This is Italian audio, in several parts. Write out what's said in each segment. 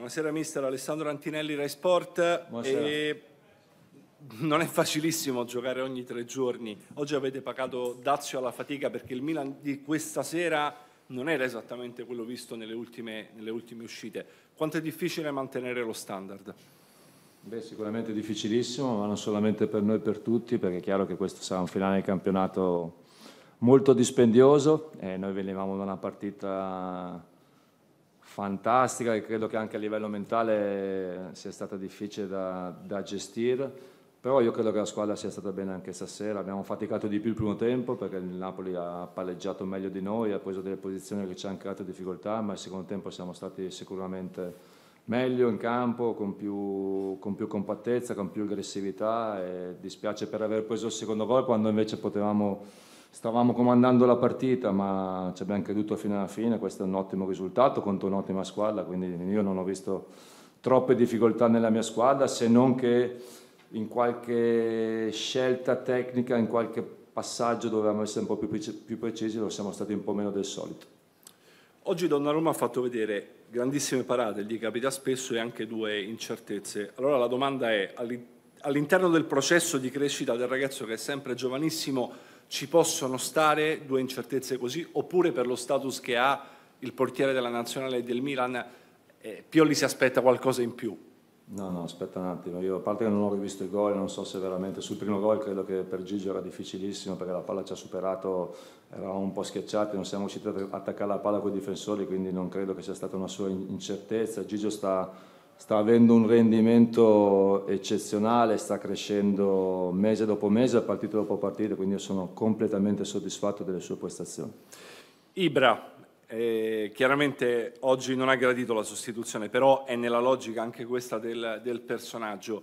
Buonasera mister, Alessandro Antinelli, Rai Sport. E... Non è facilissimo giocare ogni tre giorni. Oggi avete pagato dazio alla fatica perché il Milan di questa sera non era esattamente quello visto nelle ultime, nelle ultime uscite. Quanto è difficile mantenere lo standard? Beh, sicuramente difficilissimo, ma non solamente per noi, per tutti, perché è chiaro che questo sarà un finale di campionato molto dispendioso. Eh, noi venivamo da una partita fantastica e credo che anche a livello mentale sia stata difficile da, da, gestire, però io credo che la squadra sia stata bene anche stasera, abbiamo faticato di più il primo tempo perché il Napoli ha palleggiato meglio di noi, ha preso delle posizioni che ci hanno creato difficoltà, ma il secondo tempo siamo stati sicuramente meglio in campo, con più, con più compattezza, con più aggressività E dispiace per aver preso il secondo gol quando invece potevamo stavamo comandando la partita, ma ci abbiamo creduto fino alla fine. Questo è un ottimo risultato contro un'ottima squadra, quindi io non ho visto troppe difficoltà nella mia squadra, se non che in qualche scelta tecnica, in qualche passaggio dovevamo essere un po' più, più precisi, lo siamo stati un po' meno del solito. Oggi Donnarumma ha fatto vedere grandissime parate, gli capita spesso e anche due incertezze. Allora la domanda è, all'interno del processo di crescita del ragazzo che è sempre giovanissimo, ci possono stare due incertezze così, oppure per lo status che ha il portiere della nazionale del Milan, eh, Pioli si aspetta qualcosa in più. No, no, aspetta un attimo, io a parte che non ho rivisto i gol, non so se veramente sul primo gol credo che per Gigio era difficilissimo perché la palla ci ha superato, eravamo un po' schiacciati, non siamo riusciti ad attaccare la palla con i difensori, quindi non credo che sia stata una sua incertezza. Gigio sta sta avendo un rendimento eccezionale, sta crescendo mese dopo mese, partita dopo partita, quindi io sono completamente soddisfatto delle sue prestazioni. Ibra, eh, chiaramente oggi non ha gradito la sostituzione, però è nella logica anche questa del, del personaggio.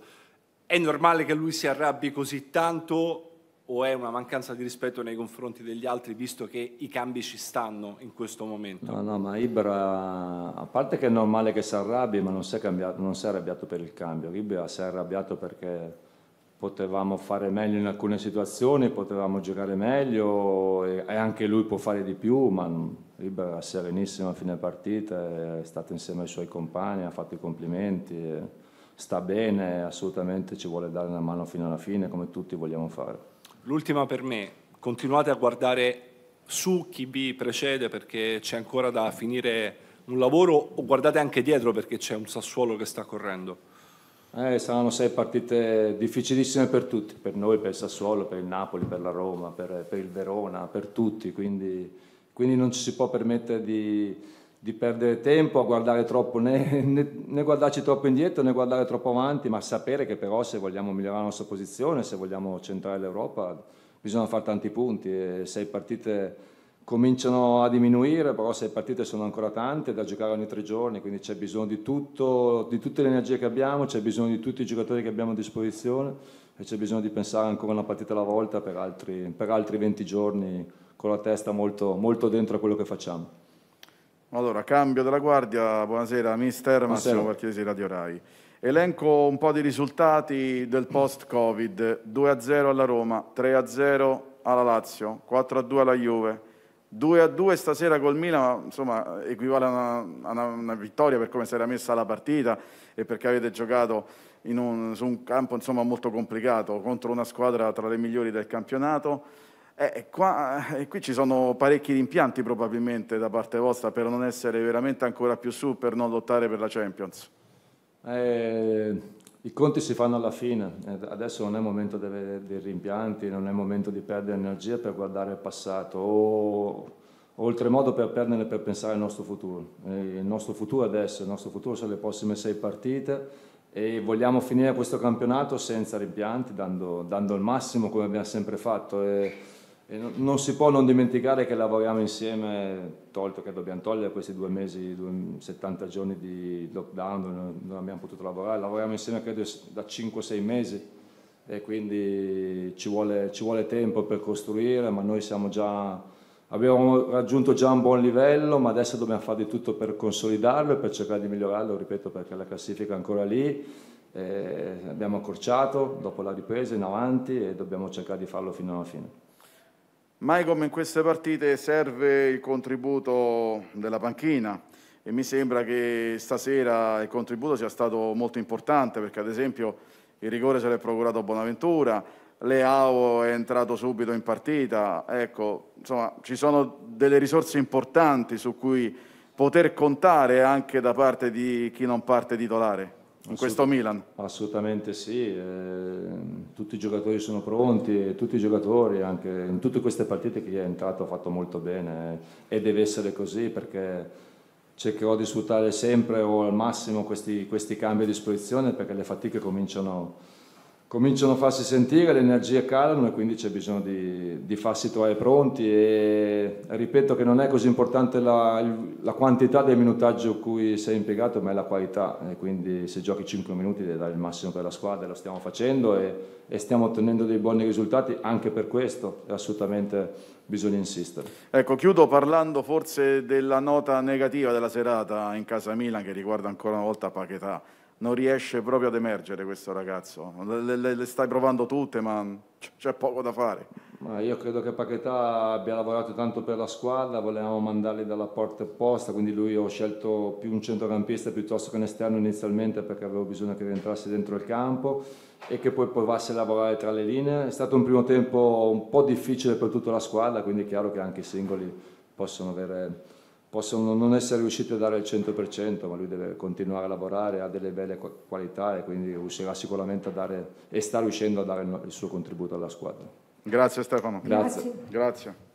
È normale che lui si arrabbi così tanto o è una mancanza di rispetto nei confronti degli altri visto che i cambi ci stanno in questo momento? No, no, ma Ibra, a parte che è normale che si arrabbi, ma non si è, cambiato, non si è arrabbiato per il cambio, Ibra si è arrabbiato perché potevamo fare meglio in alcune situazioni, potevamo giocare meglio e anche lui può fare di più, ma Ibra è serenissimo a fine partita, è stato insieme ai suoi compagni, ha fatto i complimenti, sta bene, assolutamente ci vuole dare una mano fino alla fine come tutti vogliamo fare. L'ultima per me, continuate a guardare su chi vi precede perché c'è ancora da finire un lavoro o guardate anche dietro perché c'è un Sassuolo che sta correndo? Eh, saranno sei partite difficilissime per tutti, per noi, per il Sassuolo, per il Napoli, per la Roma, per, per il Verona, per tutti, quindi, quindi non ci si può permettere di, di perdere tempo a guardare troppo, né, né, né, guardarci troppo indietro né guardare troppo avanti, ma sapere che però se vogliamo migliorare la nostra posizione, se vogliamo centrare l'Europa, bisogna fare tanti punti e sei partite cominciano a diminuire, però sei partite sono ancora tante da giocare ogni tre giorni, quindi c'è bisogno di tutto, di tutte le energie che abbiamo, c'è bisogno di tutti i giocatori che abbiamo a disposizione e c'è bisogno di pensare ancora una partita alla volta per altri, per altri 20 giorni con la testa molto, molto dentro a quello che facciamo. Allora, cambio della guardia, buonasera mister Massimo Marchesi Radio Rai. Elenco un po' di risultati del post-Covid. 2-0 alla Roma, 3-0 alla Lazio, 4-2 alla Juve, 2-2 stasera col Milan, insomma equivale a una, a una, una vittoria per come si era messa la partita e perché avete giocato un, su un campo insomma, molto complicato contro una squadra tra le migliori del campionato. Eh, eh, qua, eh, qui ci sono parecchi rimpianti probabilmente da parte vostra per non essere veramente ancora più su, per non lottare per la Champions. Eh, I conti si fanno alla fine, eh, adesso non è momento dei, rimpianti, non è momento di perdere energia per guardare il passato o oltremodo per perdere per pensare al nostro futuro. Eh, il nostro futuro adesso, il nostro futuro sono le prossime sei partite e vogliamo finire questo campionato senza rimpianti, dando, dando il massimo come abbiamo sempre fatto. E, non si può non dimenticare che lavoriamo insieme, tolto che dobbiamo togliere questi due mesi, 70 giorni di lockdown, non abbiamo potuto lavorare, lavoriamo insieme credo da 5-6 mesi e quindi ci vuole, ci vuole, tempo per costruire, ma noi siamo già, abbiamo raggiunto già un buon livello, ma adesso dobbiamo fare di tutto per consolidarlo e per cercare di migliorarlo, ripeto, perché la classifica è ancora lì. abbiamo accorciato dopo la ripresa in avanti e dobbiamo cercare di farlo fino alla fine. Mai come in queste partite serve il contributo della panchina e mi sembra che stasera il contributo sia stato molto importante perché ad esempio il rigore se l'è procurato Bonaventura, Leao è entrato subito in partita, ecco, insomma ci sono delle risorse importanti su cui poter contare anche da parte di chi non parte titolare in questo Milan? Assolutamente sì, eh, tutti i giocatori sono pronti, tutti i giocatori anche in tutte queste partite chi è entrato ha fatto molto bene e deve essere così perché cercherò di sfruttare sempre o al massimo questi, questi cambi a disposizione perché le fatiche cominciano cominciano a farsi sentire, le energie calano e quindi c'è bisogno di, di farsi trovare pronti e ripeto che non è così importante la, la quantità del minutaggio cui sei impiegato ma è la qualità e quindi se giochi 5 minuti devi dare il massimo per la squadra e lo stiamo facendo e, e stiamo ottenendo dei buoni risultati anche per questo e assolutamente bisogna insistere. Ecco, chiudo parlando forse della nota negativa della serata in casa Milan che riguarda ancora una volta Paquetà non riesce proprio ad emergere questo ragazzo. Le, le, le stai provando tutte, ma c'è poco da fare. Ma io credo che Paquetà abbia lavorato tanto per la squadra, volevamo mandarli dalla porta opposta, quindi lui ho scelto più un centrocampista piuttosto che un esterno inizialmente perché avevo bisogno che rientrasse dentro il campo e che poi provasse a lavorare tra le linee. È stato un primo tempo un po' difficile per tutta la squadra, quindi è chiaro che anche i singoli possono avere possono non essere riusciti a dare il 100%, ma lui deve continuare a lavorare, ha delle belle qualità e quindi riuscirà sicuramente a dare e sta riuscendo a dare il suo contributo alla squadra. Grazie Stefano. Grazie. Grazie.